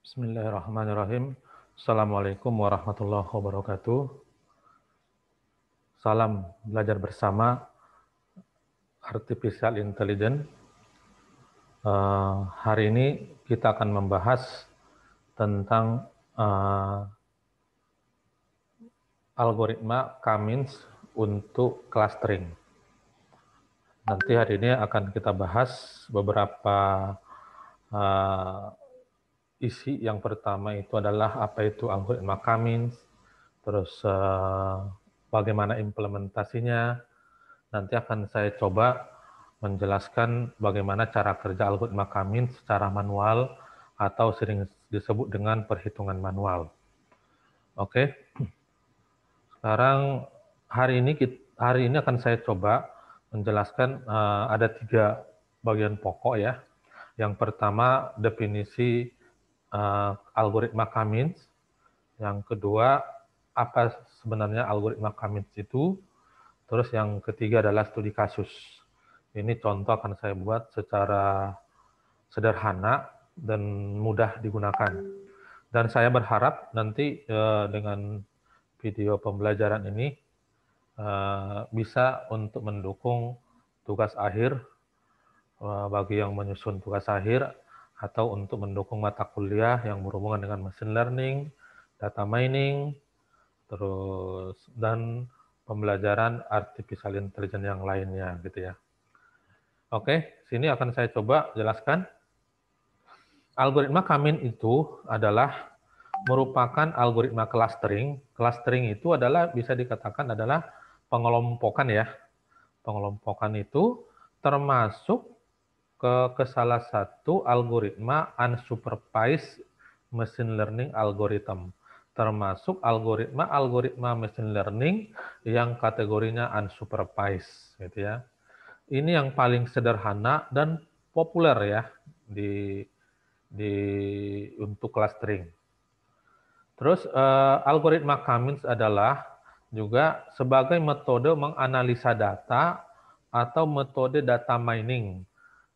Bismillahirrahmanirrahim. Assalamualaikum warahmatullahi wabarakatuh. Salam belajar bersama Artificial Intelligence. Uh, hari ini kita akan membahas tentang uh, algoritma Kamins untuk clustering. Nanti hari ini akan kita bahas beberapa uh, isi yang pertama itu adalah apa itu algoritma Cummins, terus eh, bagaimana implementasinya. Nanti akan saya coba menjelaskan bagaimana cara kerja algoritma kamin secara manual atau sering disebut dengan perhitungan manual. Oke. Sekarang hari ini hari ini akan saya coba menjelaskan eh, ada tiga bagian pokok ya. Yang pertama definisi uh, algoritma Kamins. Yang kedua, apa sebenarnya algoritma Kamins itu. Terus yang ketiga adalah studi kasus. Ini contoh akan saya buat secara sederhana dan mudah digunakan. Dan saya berharap nanti uh, dengan video pembelajaran ini uh, bisa untuk mendukung tugas akhir bagi yang menyusun tugas akhir atau untuk mendukung mata kuliah yang berhubungan dengan machine learning, data mining, terus dan pembelajaran artificial intelligence yang lainnya gitu ya. Oke, sini akan saya coba jelaskan. Algoritma Kamin itu adalah merupakan algoritma clustering. Clustering itu adalah bisa dikatakan adalah pengelompokan ya. Pengelompokan itu termasuk ke, ke salah satu algoritma unsupervised machine learning algorithm termasuk algoritma-algoritma machine learning yang kategorinya unsupervised gitu ya. Ini yang paling sederhana dan populer ya di di untuk clustering. Terus uh, algoritma Cummins adalah juga sebagai metode menganalisa data atau metode data mining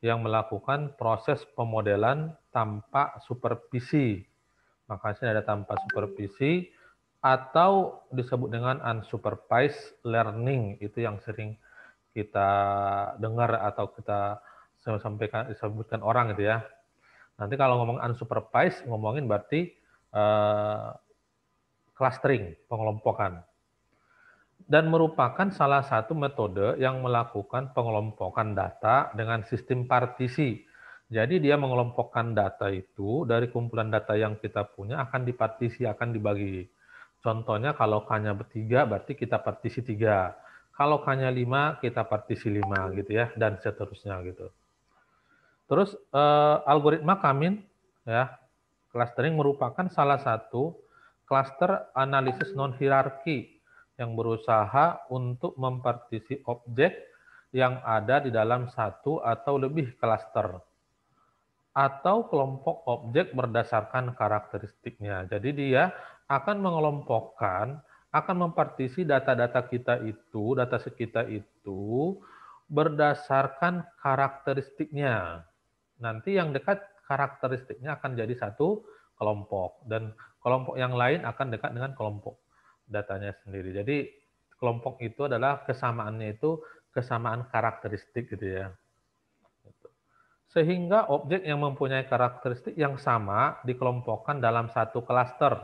yang melakukan proses pemodelan tanpa supervisi. Makanya ada tanpa supervisi atau disebut dengan unsupervised learning itu yang sering kita dengar atau kita sampaikan disebutkan orang gitu ya. Nanti kalau ngomong unsupervised ngomongin berarti uh, clustering, pengelompokan dan merupakan salah satu metode yang melakukan pengelompokan data dengan sistem partisi. Jadi dia mengelompokkan data itu dari kumpulan data yang kita punya akan dipartisi, akan dibagi. Contohnya kalau K-nya bertiga berarti kita partisi tiga. Kalau k lima kita partisi lima gitu ya dan seterusnya gitu. Terus eh, algoritma Kamin ya clustering merupakan salah satu cluster analisis non hierarki yang berusaha untuk mempartisi objek yang ada di dalam satu atau lebih klaster atau kelompok objek berdasarkan karakteristiknya. Jadi dia akan mengelompokkan, akan mempartisi data-data kita itu, data sekitar itu berdasarkan karakteristiknya. Nanti yang dekat karakteristiknya akan jadi satu kelompok dan kelompok yang lain akan dekat dengan kelompok datanya sendiri. Jadi kelompok itu adalah kesamaannya itu kesamaan karakteristik gitu ya. Gitu. Sehingga objek yang mempunyai karakteristik yang sama dikelompokkan dalam satu klaster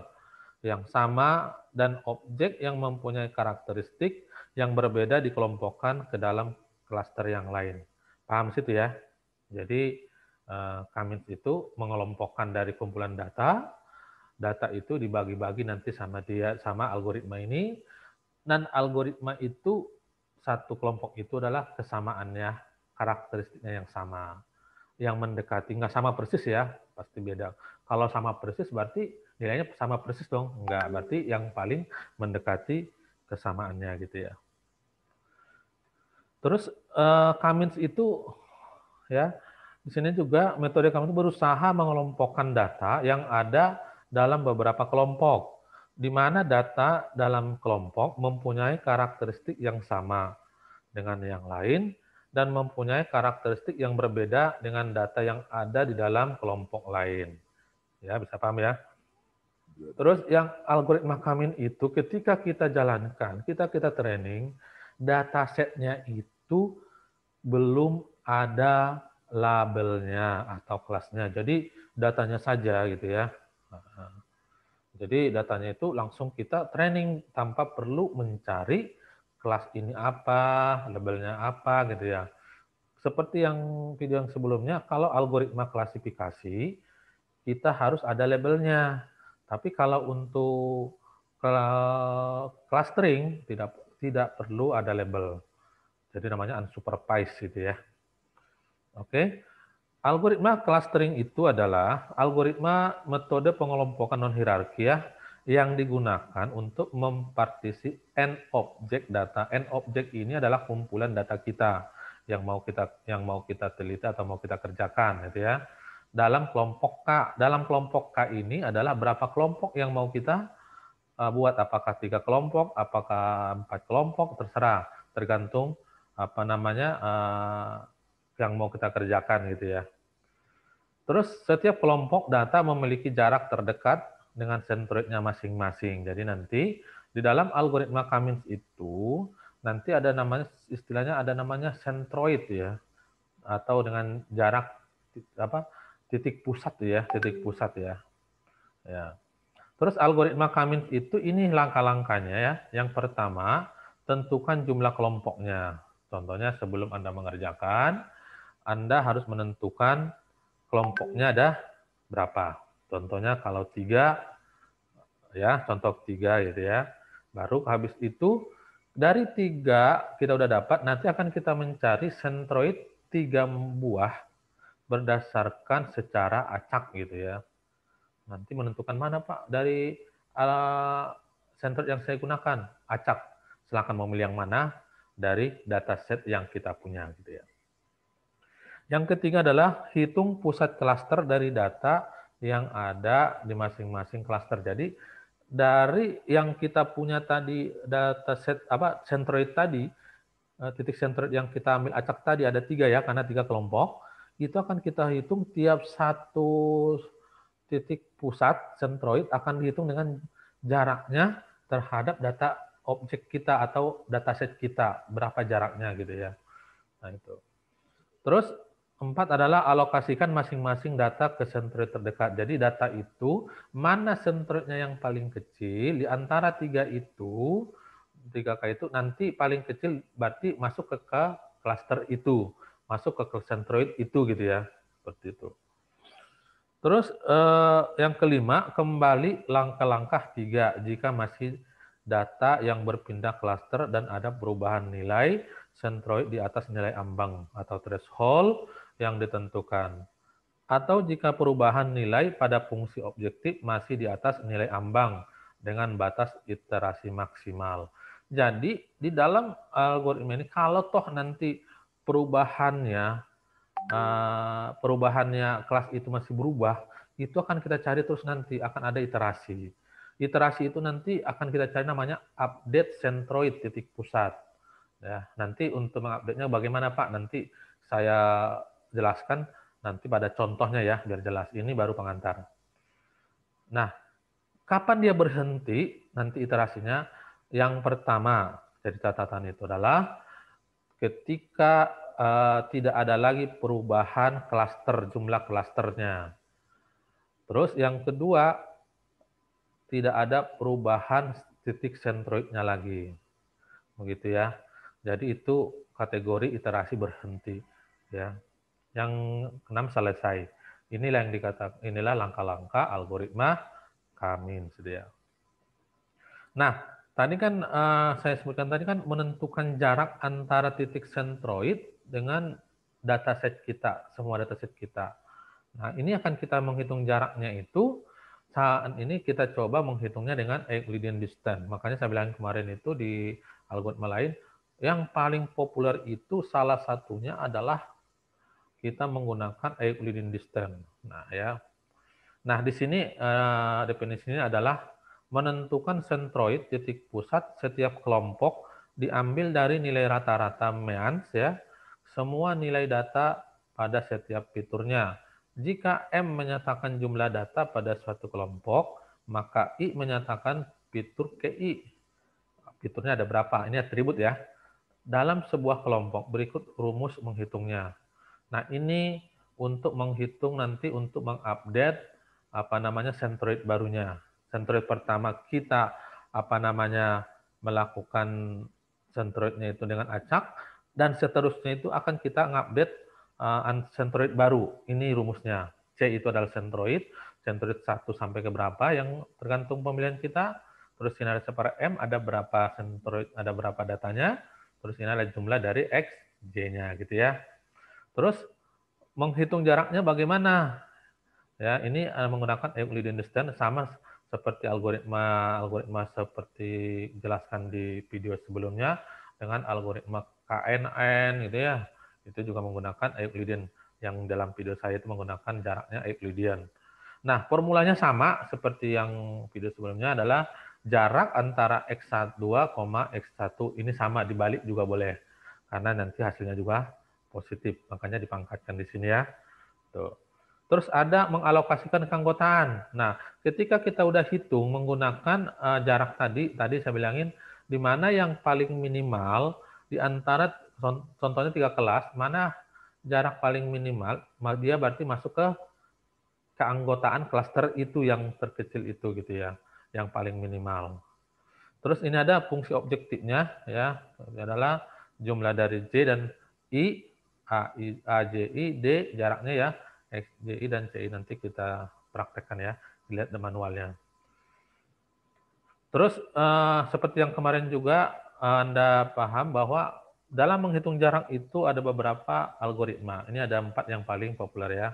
yang sama dan objek yang mempunyai karakteristik yang berbeda dikelompokkan ke dalam klaster yang lain. Paham situ ya? Jadi kami eh, itu mengelompokkan dari kumpulan data data itu dibagi-bagi nanti sama dia sama algoritma ini dan algoritma itu satu kelompok itu adalah kesamaannya karakteristiknya yang sama yang mendekati nggak sama persis ya pasti beda kalau sama persis berarti nilainya sama persis dong nggak berarti yang paling mendekati kesamaannya gitu ya terus Kamins eh, uh, itu ya di sini juga metode Kamins berusaha mengelompokkan data yang ada dalam beberapa kelompok, di mana data dalam kelompok mempunyai karakteristik yang sama dengan yang lain dan mempunyai karakteristik yang berbeda dengan data yang ada di dalam kelompok lain. Ya, bisa paham ya? Terus yang algoritma Kamin itu ketika kita jalankan, kita kita training, setnya itu belum ada labelnya atau kelasnya. Jadi datanya saja gitu ya. Jadi datanya itu langsung kita training tanpa perlu mencari kelas ini apa, labelnya apa gitu ya. Seperti yang video yang sebelumnya, kalau algoritma klasifikasi kita harus ada labelnya. Tapi kalau untuk clustering tidak tidak perlu ada label. Jadi namanya unsupervised gitu ya. Oke. Algoritma clustering itu adalah algoritma metode pengelompokan non-hierarki ya, yang digunakan untuk mempartisi n objek data. N objek ini adalah kumpulan data kita yang mau kita yang mau kita teliti atau mau kita kerjakan gitu ya. Dalam kelompok K, dalam kelompok K ini adalah berapa kelompok yang mau kita eh, buat apakah tiga kelompok, apakah empat kelompok terserah tergantung apa namanya eh, yang mau kita kerjakan gitu ya. Terus setiap kelompok data memiliki jarak terdekat dengan sentroidnya masing-masing. Jadi nanti di dalam algoritma Kamins itu nanti ada namanya istilahnya ada namanya sentroid ya atau dengan jarak apa titik pusat ya, titik pusat ya. Ya. Terus algoritma Kamins itu ini langkah-langkahnya ya. Yang pertama, tentukan jumlah kelompoknya. Contohnya sebelum Anda mengerjakan, anda harus menentukan kelompoknya ada berapa. Contohnya kalau tiga, ya contoh tiga gitu ya. Baru habis itu dari tiga kita udah dapat, nanti akan kita mencari sentroid tiga buah berdasarkan secara acak gitu ya. Nanti menentukan mana Pak dari uh, sentroid yang saya gunakan acak. Silakan memilih yang mana dari dataset yang kita punya gitu ya. Yang ketiga adalah hitung pusat klaster dari data yang ada di masing-masing klaster. Jadi dari yang kita punya tadi data set apa centroid tadi eh, titik centroid yang kita ambil acak tadi ada tiga ya karena tiga kelompok itu akan kita hitung tiap satu titik pusat centroid akan dihitung dengan jaraknya terhadap data objek kita atau data set kita berapa jaraknya gitu ya nah itu terus Empat adalah alokasikan masing-masing data ke sentroid terdekat. Jadi data itu, mana sentroidnya yang paling kecil, di antara tiga itu, tiga K itu nanti paling kecil berarti masuk ke, ke cluster itu, masuk ke sentroid itu gitu ya, seperti itu. Terus eh, yang kelima, kembali langkah-langkah tiga jika masih data yang berpindah cluster dan ada perubahan nilai sentroid di atas nilai ambang atau threshold yang ditentukan. Atau jika perubahan nilai pada fungsi objektif masih di atas nilai ambang dengan batas iterasi maksimal. Jadi di dalam algoritma ini kalau toh nanti perubahannya eh, perubahannya kelas itu masih berubah, itu akan kita cari terus nanti akan ada iterasi. Iterasi itu nanti akan kita cari namanya update centroid titik pusat. Ya, nanti untuk mengupdate-nya bagaimana Pak? Nanti saya jelaskan nanti pada contohnya ya, biar jelas. Ini baru pengantar. Nah, kapan dia berhenti nanti iterasinya? Yang pertama jadi catatan itu adalah ketika uh, tidak ada lagi perubahan klaster jumlah klasternya. Terus yang kedua tidak ada perubahan titik sentroidnya lagi. Begitu ya. Jadi itu kategori iterasi berhenti ya yang keenam selesai. Inilah yang dikatakan inilah langkah-langkah algoritma Kamin sedia. Nah, tadi kan uh, saya sebutkan tadi kan menentukan jarak antara titik sentroid dengan dataset kita, semua dataset kita. Nah, ini akan kita menghitung jaraknya itu saat ini kita coba menghitungnya dengan Euclidean distance. Makanya saya bilang kemarin itu di algoritma lain yang paling populer itu salah satunya adalah kita menggunakan Euclidean distance. Nah, ya. Nah, di sini uh, eh, definisinya adalah menentukan sentroid titik pusat setiap kelompok diambil dari nilai rata-rata means ya, semua nilai data pada setiap fiturnya. Jika M menyatakan jumlah data pada suatu kelompok, maka I menyatakan fitur ke I. Fiturnya ada berapa? Ini atribut ya. Dalam sebuah kelompok, berikut rumus menghitungnya. Nah, ini untuk menghitung nanti untuk mengupdate apa namanya centroid barunya. centroid pertama kita apa namanya melakukan centroidnya itu dengan acak dan seterusnya itu akan kita ngupdate uh, sentroid baru. Ini rumusnya. C itu adalah centroid centroid 1 sampai ke berapa yang tergantung pemilihan kita. Terus ini ada separa M, ada berapa centroid ada berapa datanya. Terus ini ada jumlah dari X, j nya gitu ya. Terus menghitung jaraknya bagaimana? Ya, ini eh, menggunakan Euclidean distance sama seperti algoritma algoritma seperti jelaskan di video sebelumnya dengan algoritma KNN gitu ya. Itu juga menggunakan Euclidean yang dalam video saya itu menggunakan jaraknya Euclidean. Nah, formulanya sama seperti yang video sebelumnya adalah jarak antara X2, X1 ini sama dibalik juga boleh. Karena nanti hasilnya juga positif. Makanya dipangkatkan di sini ya. Tuh. Terus ada mengalokasikan keanggotaan. Nah, ketika kita udah hitung menggunakan uh, jarak tadi, tadi saya bilangin di mana yang paling minimal di antara contohnya tiga kelas, mana jarak paling minimal, dia berarti masuk ke keanggotaan klaster itu yang terkecil itu gitu ya, yang paling minimal. Terus ini ada fungsi objektifnya ya, adalah jumlah dari J dan I A J I D jaraknya ya, X J I dan C I nanti kita praktekkan ya, lihat manualnya. Terus eh, seperti yang kemarin juga Anda paham bahwa dalam menghitung jarak itu ada beberapa algoritma. Ini ada empat yang paling populer ya.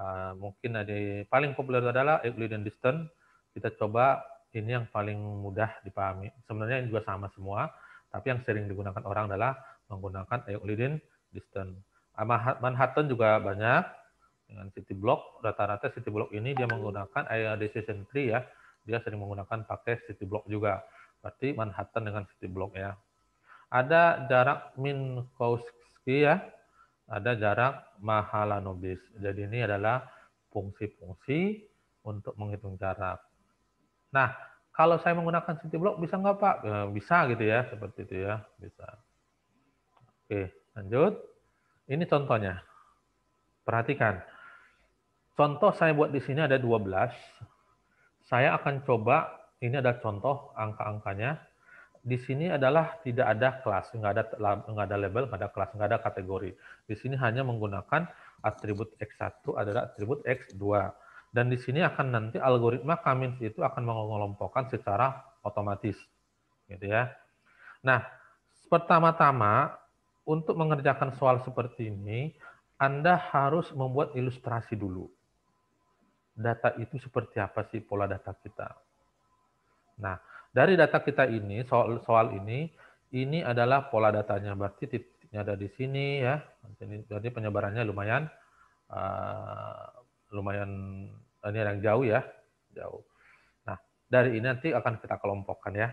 Eh, mungkin ada paling populer adalah Euclidean Distance. Kita coba ini yang paling mudah dipahami. Sebenarnya ini juga sama semua, tapi yang sering digunakan orang adalah menggunakan Euclidean distance. Ah, Manhattan juga banyak dengan city block. Rata-rata city block ini dia menggunakan area decision tree ya. Dia sering menggunakan pakai city block juga. Berarti Manhattan dengan city block ya. Ada jarak Minkowski ya. Ada jarak Mahalanobis. Jadi ini adalah fungsi-fungsi untuk menghitung jarak. Nah, kalau saya menggunakan city block bisa nggak Pak? Eh, bisa gitu ya, seperti itu ya, bisa. Oke. Lanjut. Ini contohnya. Perhatikan. Contoh saya buat di sini ada 12. Saya akan coba, ini ada contoh angka-angkanya. Di sini adalah tidak ada kelas, nggak ada, nggak ada label, nggak ada kelas, nggak ada kategori. Di sini hanya menggunakan atribut X1 adalah atribut X2. Dan di sini akan nanti algoritma kami itu akan mengelompokkan secara otomatis. Gitu ya. Nah, pertama-tama untuk mengerjakan soal seperti ini, Anda harus membuat ilustrasi dulu. Data itu seperti apa sih pola data kita? Nah, dari data kita ini, soal-soal ini, ini adalah pola datanya. Berarti titiknya ada di sini ya. Jadi penyebarannya lumayan uh, lumayan ini yang jauh ya, jauh. Nah, dari ini nanti akan kita kelompokkan ya.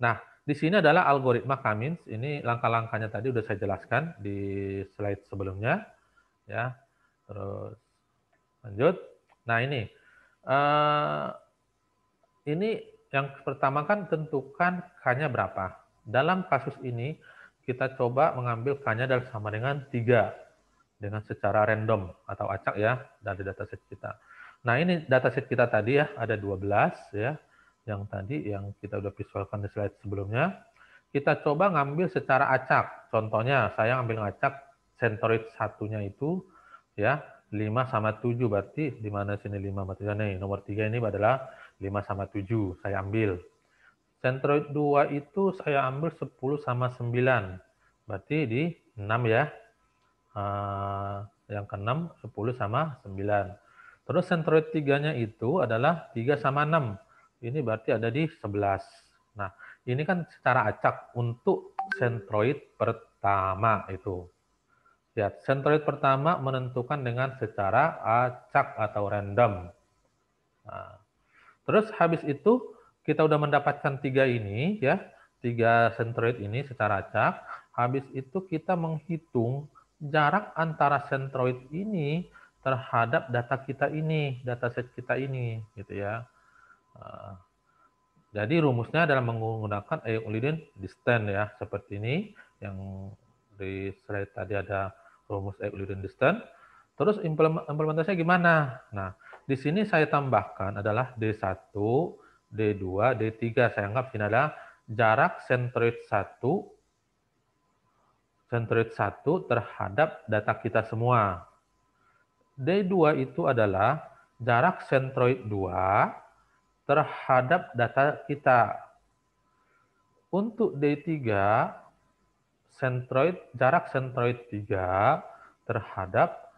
Nah, di sini adalah algoritma Kamins. Ini langkah-langkahnya tadi sudah saya jelaskan di slide sebelumnya. Ya, terus lanjut. Nah ini, uh, ini yang pertama kan tentukan k-nya berapa. Dalam kasus ini kita coba mengambil k-nya sama dengan tiga dengan secara random atau acak ya dari dataset kita. Nah ini dataset kita tadi ya ada 12 ya yang tadi yang kita udah visualkan di slide sebelumnya. Kita coba ngambil secara acak. Contohnya saya ngambil acak centroid satunya itu ya 5 sama 7 berarti di mana sini 5 berarti 7. Nih, nomor 3 ini adalah 5 sama 7 saya ambil. Centroid 2 itu saya ambil 10 sama 9. Berarti di 6 ya. Uh, yang keenam 10 sama 9. Terus sentroid tiganya itu adalah 3 sama 6. Ini berarti ada di 11. Nah, ini kan secara acak untuk sentroid pertama itu. Lihat, sentroid pertama menentukan dengan secara acak atau random. Nah, terus habis itu kita udah mendapatkan tiga ini ya, tiga sentroid ini secara acak. Habis itu kita menghitung jarak antara sentroid ini terhadap data kita ini, data set kita ini, gitu ya. Ah. Jadi rumusnya adalah menggunakan euclidean distance ya, seperti ini yang di slide tadi ada rumus euclidean distance. Terus implementasinya gimana? Nah, di sini saya tambahkan adalah D1, D2, D3. Saya anggap ini adalah jarak sentroid 1 sentroid 1 terhadap data kita semua. D2 itu adalah jarak sentroid 2 terhadap data kita. Untuk D3, sentroid jarak sentroid 3 terhadap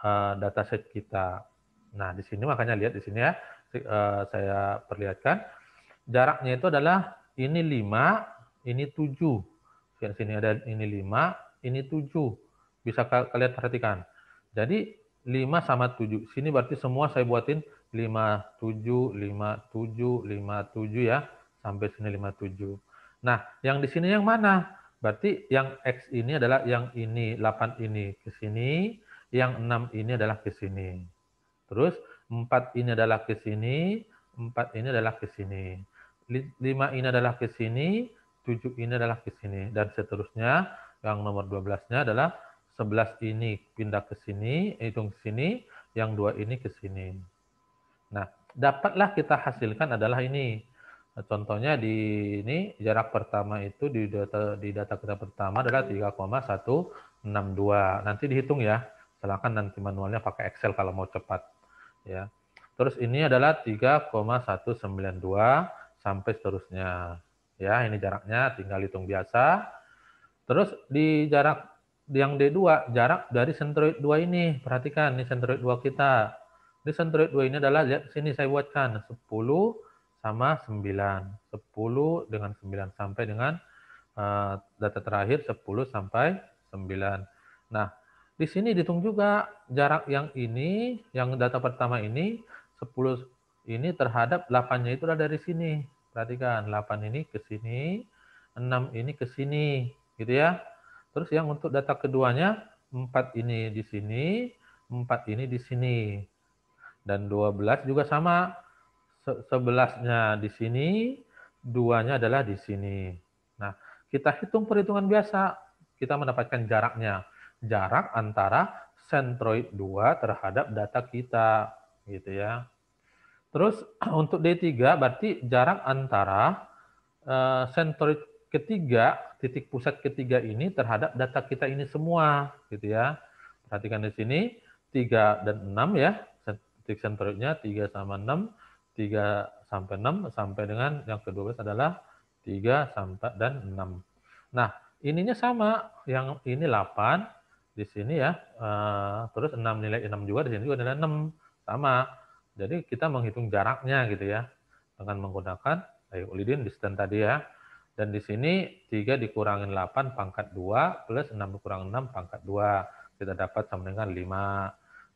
uh, dataset kita. Nah, di sini makanya lihat di sini ya, uh, saya perlihatkan jaraknya itu adalah ini 5, ini 7. Di sini ada ini 5, ini 7. Bisa kalian perhatikan. Jadi 5 sama 7. Sini berarti semua saya buatin lima lima tujuh tujuh lima tujuh ya, sampai sini lima tujuh. Nah, yang di sini yang mana? Berarti yang X ini adalah yang ini, 8 ini ke sini, yang 6 ini adalah ke sini. Terus 4 ini adalah ke sini, 4 ini adalah ke sini. 5 ini adalah ke sini, 7 ini adalah ke sini, dan seterusnya. Yang nomor dua belasnya adalah 11 ini pindah ke sini, hitung ke sini, yang dua ini ke sini. Nah, dapatlah kita hasilkan adalah ini. Contohnya di ini jarak pertama itu di data di data kita pertama adalah 3,162. Nanti dihitung ya. Silakan nanti manualnya pakai Excel kalau mau cepat ya. Terus ini adalah 3,192 sampai seterusnya. Ya, ini jaraknya tinggal hitung biasa. Terus di jarak yang D2, jarak dari sentroid 2 ini, perhatikan ini sentroid 2 kita di sentroid 2 ini adalah, lihat sini saya buatkan 10 sama 9. 10 dengan 9 sampai dengan uh, data terakhir 10 sampai 9. Nah, di sini dihitung juga jarak yang ini, yang data pertama ini, 10 ini terhadap 8-nya itu dari sini. Perhatikan, 8 ini ke sini, 6 ini ke sini, gitu ya. Terus yang untuk data keduanya, 4 ini di sini, 4 ini di sini dan 12 juga sama sebelasnya di sini, duanya adalah di sini. Nah, kita hitung perhitungan biasa, kita mendapatkan jaraknya. Jarak antara sentroid 2 terhadap data kita, gitu ya. Terus untuk D3 berarti jarak antara uh, ketiga, titik pusat ketiga ini terhadap data kita ini semua, gitu ya. Perhatikan di sini 3 dan 6 ya. Dixon nya 3 sama 6, 3 sampai 6, sampai dengan yang ke-12 adalah 3 sampai dan 6. Nah, ininya sama, yang ini 8 di sini ya, eh, terus 6 nilai 6 juga, di sini juga nilai 6, sama. Jadi kita menghitung jaraknya gitu ya, dengan menggunakan ayolidin distance tadi ya. Dan di sini 3 dikurangin 8 pangkat 2 plus 6 dikurangin 6 pangkat 2. Kita dapat sama dengan 5.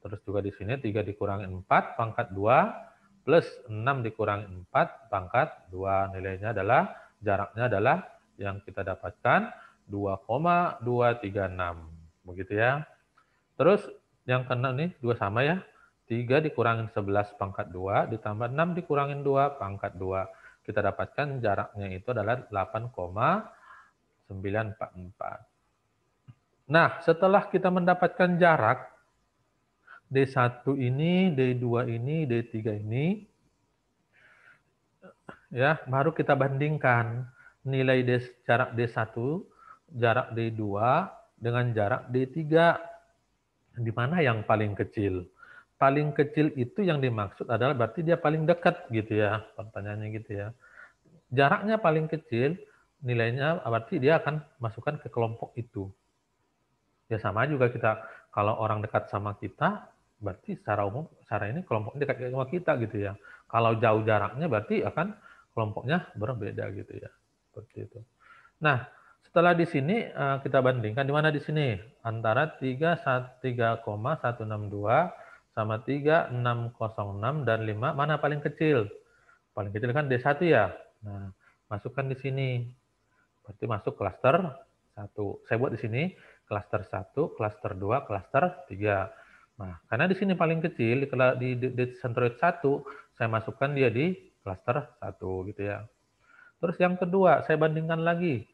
Terus juga di sini 3 dikurangi 4 pangkat 2 plus 6 dikurangi 4 pangkat 2. Nilainya adalah, jaraknya adalah yang kita dapatkan 2,236. Begitu ya. Terus yang kena nih, dua sama ya. 3 dikurangi 11 pangkat 2 ditambah 6 dikurangi 2 pangkat 2. Kita dapatkan jaraknya itu adalah 8,944. Nah, setelah kita mendapatkan jarak, D1 ini, D2 ini, D3 ini. Ya, baru kita bandingkan nilai D, jarak D1, jarak D2 dengan jarak D3. Di mana yang paling kecil? Paling kecil itu yang dimaksud adalah berarti dia paling dekat gitu ya, pertanyaannya gitu ya. Jaraknya paling kecil, nilainya berarti dia akan masukkan ke kelompok itu. Ya sama juga kita kalau orang dekat sama kita berarti secara umum secara ini kelompok ini dekat sama kita gitu ya. Kalau jauh jaraknya berarti akan kelompoknya berbeda gitu ya. Seperti itu. Nah, setelah di sini eh, kita bandingkan di mana di sini antara 3,162 sama 3606 dan 5 mana paling kecil? Paling kecil kan D1 ya. Nah, masukkan di sini. Berarti masuk klaster 1. Saya buat di sini klaster 1, klaster 2, klaster 3. Nah, karena di sini paling kecil di, di, di centroid 1, saya masukkan dia di cluster 1 gitu ya. Terus yang kedua, saya bandingkan lagi.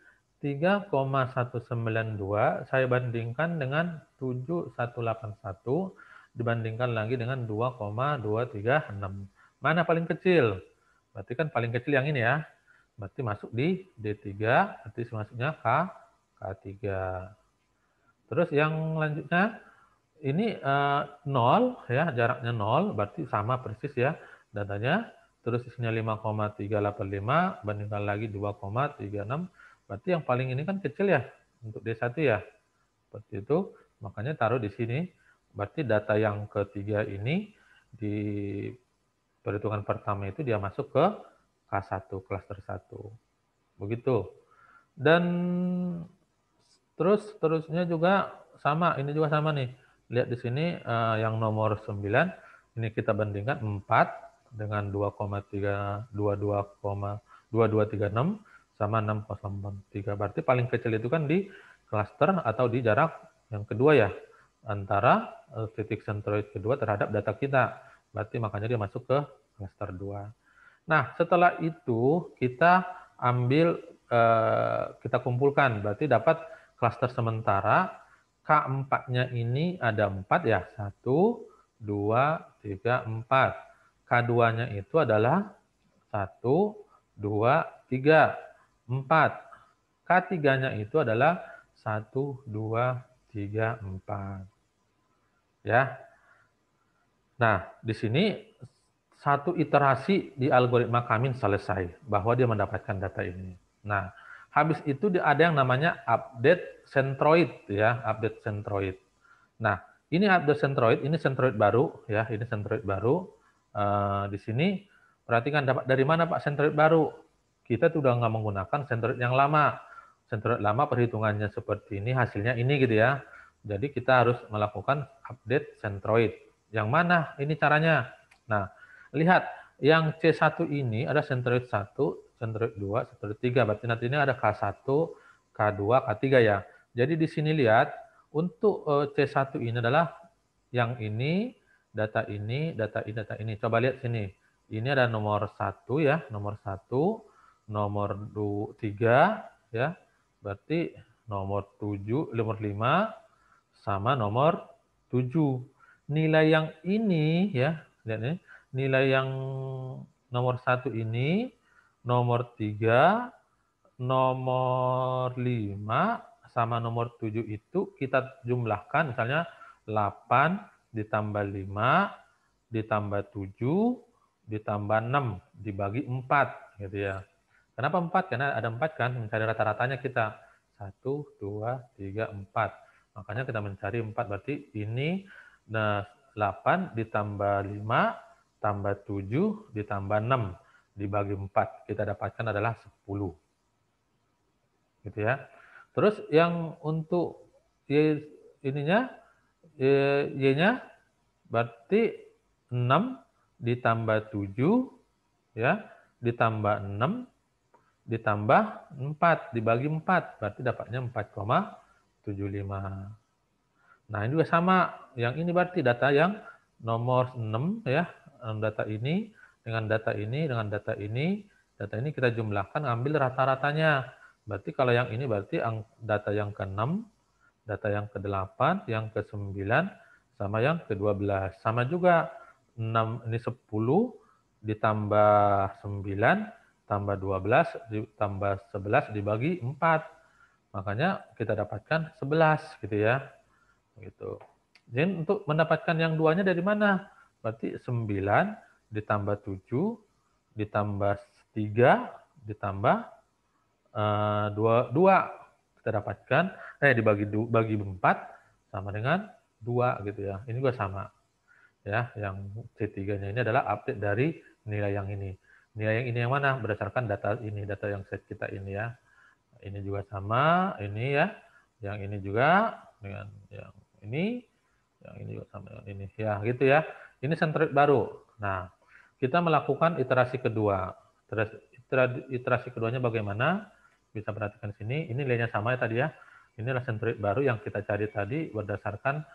3,192 saya bandingkan dengan 7181 dibandingkan lagi dengan 2,236. Mana paling kecil? Berarti kan paling kecil yang ini ya. Berarti masuk di D3, berarti masuknya K, K3. Terus yang lanjutnya ini eh, nol ya jaraknya nol berarti sama persis ya datanya terus isinya 5,385 bandingkan lagi 2,36 berarti yang paling ini kan kecil ya untuk D1 ya seperti itu makanya taruh di sini berarti data yang ketiga ini di perhitungan pertama itu dia masuk ke K1 klaster 1 begitu dan terus terusnya juga sama ini juga sama nih lihat di sini uh, yang nomor 9 ini kita bandingkan 4 dengan 2,3 22,2236 sama 6,83. Berarti paling kecil itu kan di cluster atau di jarak yang kedua ya antara eh, titik sentroid kedua terhadap data kita. Berarti makanya dia masuk ke cluster 2. Nah, setelah itu kita ambil eh, kita kumpulkan berarti dapat klaster sementara K4-nya ini ada 4 ya. 1, 2, 3, 4. K2-nya itu adalah 1, 2, 3, 4. K3-nya itu adalah 1, 2, 3, 4. Ya. Nah, di sini satu iterasi di algoritma kami selesai bahwa dia mendapatkan data ini. Nah, habis itu ada yang namanya update centroid ya, update centroid. Nah, ini update centroid, ini centroid baru ya, ini centroid baru. Uh, di sini perhatikan dapat dari mana Pak centroid baru? Kita sudah nggak menggunakan centroid yang lama. Centroid lama perhitungannya seperti ini, hasilnya ini gitu ya. Jadi kita harus melakukan update centroid. Yang mana ini caranya? Nah, lihat yang C1 ini ada centroid 1, centroid 2, centroid 3. Berarti nanti ini ada K1, K2, K3 ya. Jadi di sini lihat untuk eh, C1 ini adalah yang ini, data ini, data ini, data ini. Coba lihat sini. Ini ada nomor 1 ya, nomor 1, nomor 2, 3 ya. Berarti nomor 7, nomor 5 sama nomor 7. Nilai yang ini ya, lihat ini, nilai yang nomor 1 ini, nomor 3, nomor 5 sama nomor 7 itu kita jumlahkan misalnya 8 ditambah 5 ditambah 7 ditambah 6 dibagi 4 gitu ya. Kenapa 4? Karena ada 4 kan mencari rata-ratanya kita. 1 2 3 4. Makanya kita mencari 4 berarti ini 8 nah, ditambah 5 tambah 7 ditambah 6 dibagi 4 kita dapatkan adalah 10 gitu ya. Terus yang untuk Y ininya Y-nya berarti 6 ditambah 7 ya, ditambah 6 ditambah 4 dibagi 4 berarti dapatnya 4,75. Nah, ini juga sama. Yang ini berarti data yang nomor 6 ya, data ini dengan data ini dengan data ini, data ini kita jumlahkan ambil rata-ratanya. Berarti kalau yang ini berarti data yang ke-6, data yang ke-8, yang ke-9, sama yang ke-12. Sama juga 6 ini 10 ditambah 9 tambah 12 ditambah 11 dibagi 4. Makanya kita dapatkan 11 gitu ya. Gitu. Jadi untuk mendapatkan yang duanya dari mana? Berarti 9 ditambah 7 ditambah 3 ditambah Eh, dua dua kita dapatkan eh dibagi du, bagi empat sama dengan dua gitu ya. Ini juga sama ya. Yang C3-nya ini adalah update dari nilai yang ini. Nilai yang ini yang mana berdasarkan data ini data yang set kita ini ya. Ini juga sama, ini ya. Yang ini juga dengan yang ini, yang ini juga sama yang ini. Ya, gitu ya. Ini centroid baru. Nah, kita melakukan iterasi kedua. Iterasi, iterasi keduanya bagaimana? bisa perhatikan sini, ini nilainya sama ya tadi ya. Inilah sentroid baru yang kita cari tadi berdasarkan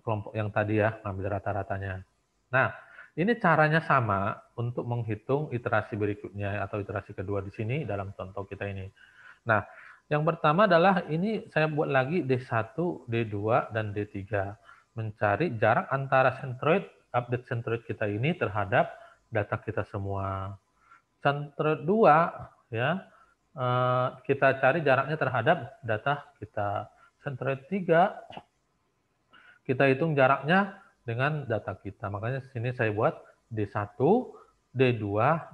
kelompok yang tadi ya, ngambil rata-ratanya. Nah, ini caranya sama untuk menghitung iterasi berikutnya atau iterasi kedua di sini dalam contoh kita ini. Nah, yang pertama adalah ini saya buat lagi D1, D2, dan D3. Mencari jarak antara sentroid, update sentroid kita ini terhadap data kita semua. Centroid 2 ya Eh, kita cari jaraknya terhadap data kita. Centroid 3 kita hitung jaraknya dengan data kita. Makanya sini saya buat D1, D2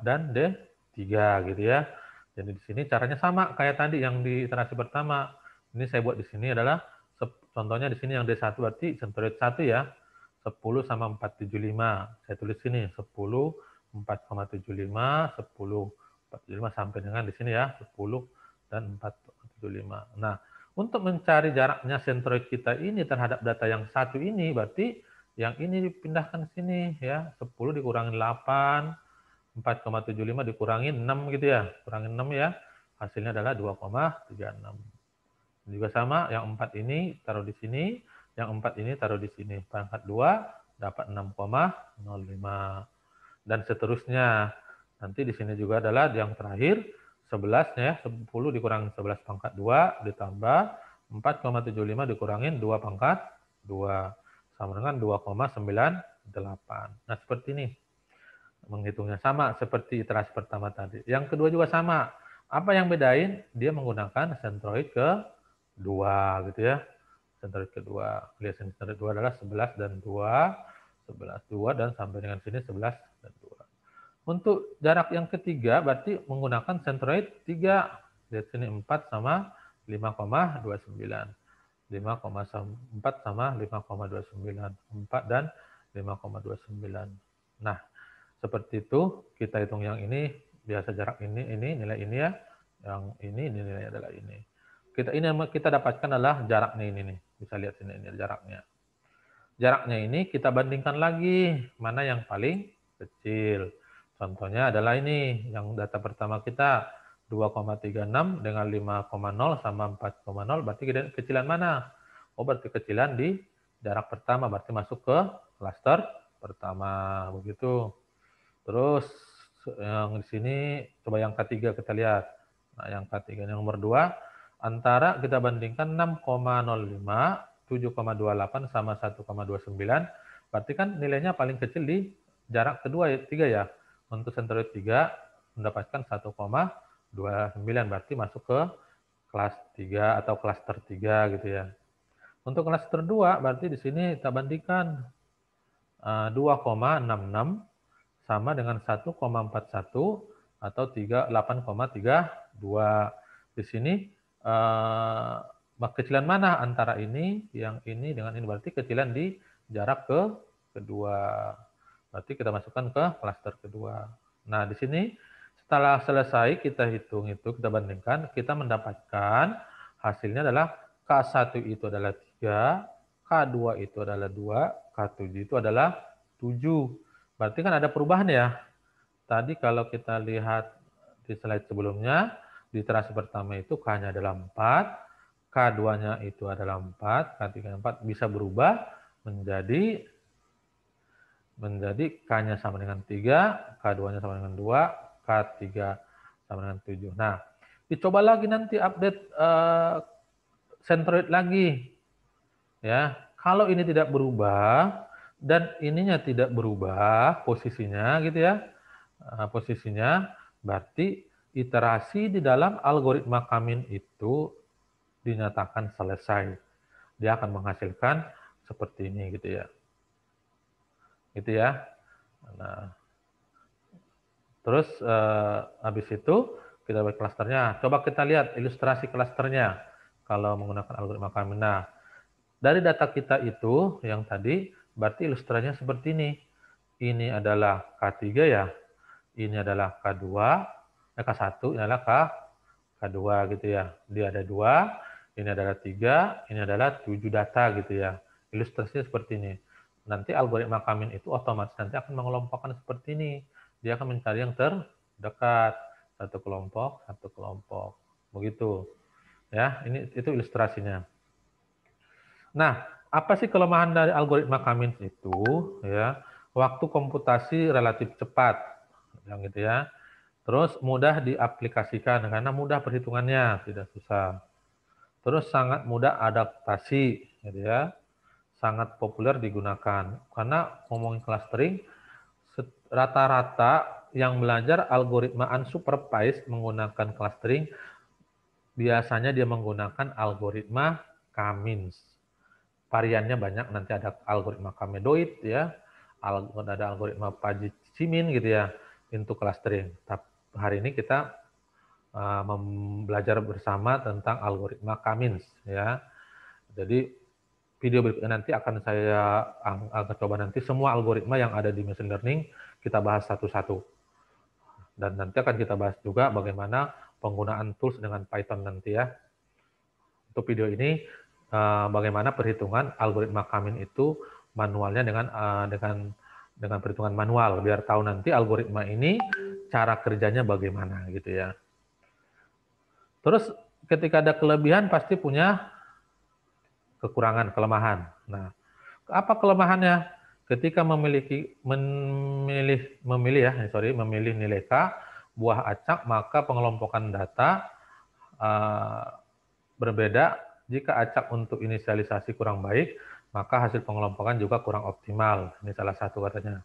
dan D3 gitu ya. Jadi di sini caranya sama kayak tadi yang di iterasi pertama. Ini saya buat di sini adalah contohnya di sini yang D1 berarti centroid 1 ya. 10 sama 475. Saya tulis sini 10 4,75 10 4,75 sampai dengan di sini ya 10 dan 475. Nah, untuk mencari jaraknya sentroid kita ini terhadap data yang satu ini berarti yang ini dipindahkan ke sini ya 10 dikurangi 8 4,75 dikurangi 6 gitu ya kurangi 6 ya hasilnya adalah 2,36 juga sama yang 4 ini taruh di sini yang 4 ini taruh di sini pangkat 2 dapat 6,05 dan seterusnya Nanti di sini juga adalah yang terakhir 11 ya, 10 dikurangin 11 pangkat 2 ditambah 4,75 dikurangin 2 pangkat 2 sama dengan 2,98. Nah, seperti ini. Menghitungnya sama seperti iterasi pertama tadi. Yang kedua juga sama. Apa yang bedain? Dia menggunakan sentroid ke 2 gitu ya. Sentroid kedua. Lihat sentroid kedua adalah 11 dan 2, 11 2 dan sampai dengan sini 11 dan 2. Untuk jarak yang ketiga berarti menggunakan centroid 3 lihat sini 4 sama 5,29. 5,4 sama 5,29. 4 dan 5,29. Nah, seperti itu kita hitung yang ini biasa jarak ini ini nilai ini ya. Yang ini ini nilai adalah ini. Kita ini yang kita dapatkan adalah jaraknya ini nih. Bisa lihat sini ini jaraknya. Jaraknya ini kita bandingkan lagi mana yang paling kecil Contohnya adalah ini, yang data pertama kita 2,36 dengan 5,0 sama 4,0, berarti kecilan mana? Oh, berarti kecilan di jarak pertama, berarti masuk ke cluster pertama, begitu. Terus yang di sini, coba yang ketiga kita lihat. Nah, yang ketiga, yang nomor dua antara kita bandingkan 6,05, 7,28 sama 1,29, berarti kan nilainya paling kecil di jarak kedua, tiga ya. Untuk sentroid 3 mendapatkan 1,29 berarti masuk ke kelas 3 atau klaster 3 gitu ya. Untuk kelas terdua berarti di sini kita bandingkan 2,66 eh, sama dengan 1,41 atau 8,32. Di sini eh, kecilan mana antara ini, yang ini dengan ini berarti kecilan di jarak ke kedua. Berarti kita masukkan ke klaster kedua. Nah, di sini setelah selesai kita hitung itu, kita bandingkan, kita mendapatkan hasilnya adalah K1 itu adalah 3, K2 itu adalah 2, K7 itu adalah 7. Berarti kan ada perubahan ya. Tadi kalau kita lihat di slide sebelumnya, di terasi pertama itu K-nya adalah 4, K2-nya itu adalah 4, K3 4 bisa berubah menjadi menjadi K-nya sama dengan 3, K2-nya sama dengan 2, K3 sama dengan 7. Nah, dicoba lagi nanti update uh, centroid lagi. Ya, kalau ini tidak berubah dan ininya tidak berubah posisinya gitu ya. Uh, posisinya berarti iterasi di dalam algoritma Kamin itu dinyatakan selesai. Dia akan menghasilkan seperti ini gitu ya gitu ya. Nah, terus eh, habis itu kita buat klasternya. Coba kita lihat ilustrasi klasternya kalau menggunakan algoritma Kamina. Dari data kita itu yang tadi berarti ilustrasinya seperti ini. Ini adalah K3 ya. Ini adalah K2, eh, K1 ini adalah K K2 gitu ya. Dia ada dua, ini adalah tiga, ini adalah tujuh data gitu ya. Ilustrasinya seperti ini nanti algoritma kami itu otomatis nanti akan mengelompokkan seperti ini. Dia akan mencari yang terdekat satu kelompok, satu kelompok. Begitu. Ya, ini itu ilustrasinya. Nah, apa sih kelemahan dari algoritma kami itu? Ya, waktu komputasi relatif cepat, yang gitu ya. Terus mudah diaplikasikan karena mudah perhitungannya, tidak susah. Terus sangat mudah adaptasi, gitu ya sangat populer digunakan. Karena ngomongin clustering, rata-rata yang belajar algoritma unsupervised menggunakan clustering, biasanya dia menggunakan algoritma Kamins. Variannya banyak, nanti ada algoritma Kamedoid, ya, ada algoritma cimin gitu ya, untuk clustering. Tapi hari ini kita uh, belajar bersama tentang algoritma Kamins, ya. Jadi video berikutnya nanti akan saya ah, akan coba nanti semua algoritma yang ada di machine learning kita bahas satu-satu. Dan nanti akan kita bahas juga bagaimana penggunaan tools dengan Python nanti ya. Untuk video ini ah, bagaimana perhitungan algoritma Kamin itu manualnya dengan ah, dengan dengan perhitungan manual biar tahu nanti algoritma ini cara kerjanya bagaimana gitu ya. Terus ketika ada kelebihan pasti punya kekurangan, kelemahan. Nah, apa kelemahannya? Ketika memiliki memilih memilih ya, eh, sorry, memilih nilai K buah acak, maka pengelompokan data uh, berbeda. Jika acak untuk inisialisasi kurang baik, maka hasil pengelompokan juga kurang optimal. Ini salah satu katanya.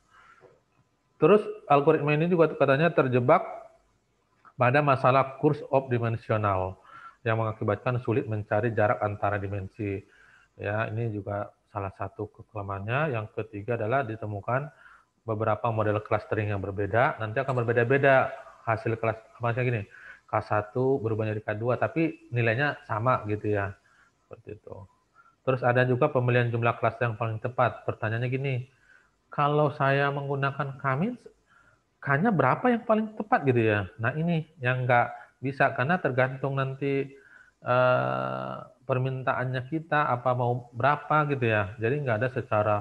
Terus algoritma ini juga katanya terjebak pada masalah kurs of dimensional yang mengakibatkan sulit mencari jarak antara dimensi. Ya, ini juga salah satu kelemahannya. Yang ketiga adalah ditemukan beberapa model clustering yang berbeda, nanti akan berbeda-beda hasil kelas maksudnya gini. K1 berubah jadi K2 tapi nilainya sama gitu ya. Seperti itu. Terus ada juga pemilihan jumlah kelas yang paling tepat. Pertanyaannya gini, kalau saya menggunakan k hanya berapa yang paling tepat gitu ya? Nah ini yang nggak bisa karena tergantung nanti eh, permintaannya kita apa mau berapa gitu ya. Jadi nggak ada secara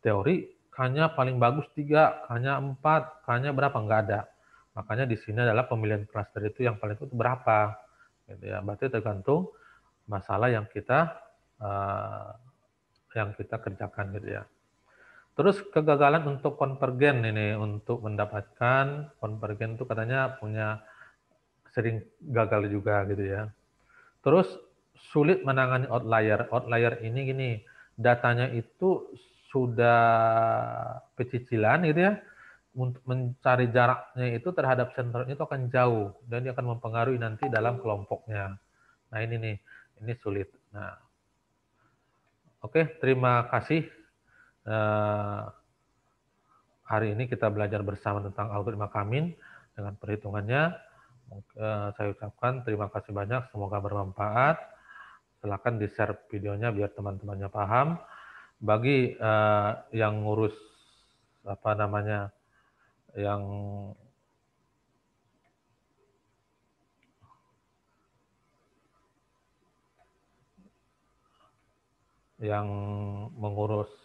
teori hanya paling bagus tiga, hanya empat, hanya berapa nggak ada. Makanya di sini adalah pemilihan cluster itu yang paling itu berapa. Gitu ya. Berarti tergantung masalah yang kita uh, yang kita kerjakan gitu ya. Terus kegagalan untuk konvergen ini untuk mendapatkan konvergen itu katanya punya sering gagal juga gitu ya. Terus sulit menangani outlier. Outlier ini gini, datanya itu sudah pecicilan gitu ya. Untuk mencari jaraknya itu terhadap center itu akan jauh dan dia akan mempengaruhi nanti dalam kelompoknya. Nah, ini nih, ini sulit. Nah. Oke, terima kasih. Uh, hari ini kita belajar bersama tentang algoritma Kamin dengan perhitungannya. Eh, saya ucapkan terima kasih banyak, semoga bermanfaat silakan di-share videonya biar teman-temannya paham. Bagi uh, yang ngurus apa namanya yang yang mengurus